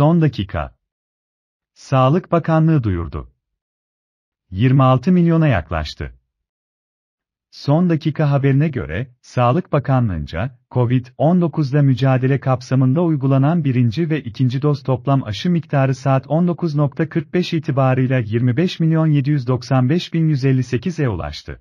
Son dakika. Sağlık Bakanlığı duyurdu. 26 milyona yaklaştı. Son dakika haberine göre, Sağlık Bakanlığı'nca, COVID-19'la mücadele kapsamında uygulanan birinci ve ikinci doz toplam aşı miktarı saat 19.45 itibarıyla 25.795.158'e ulaştı.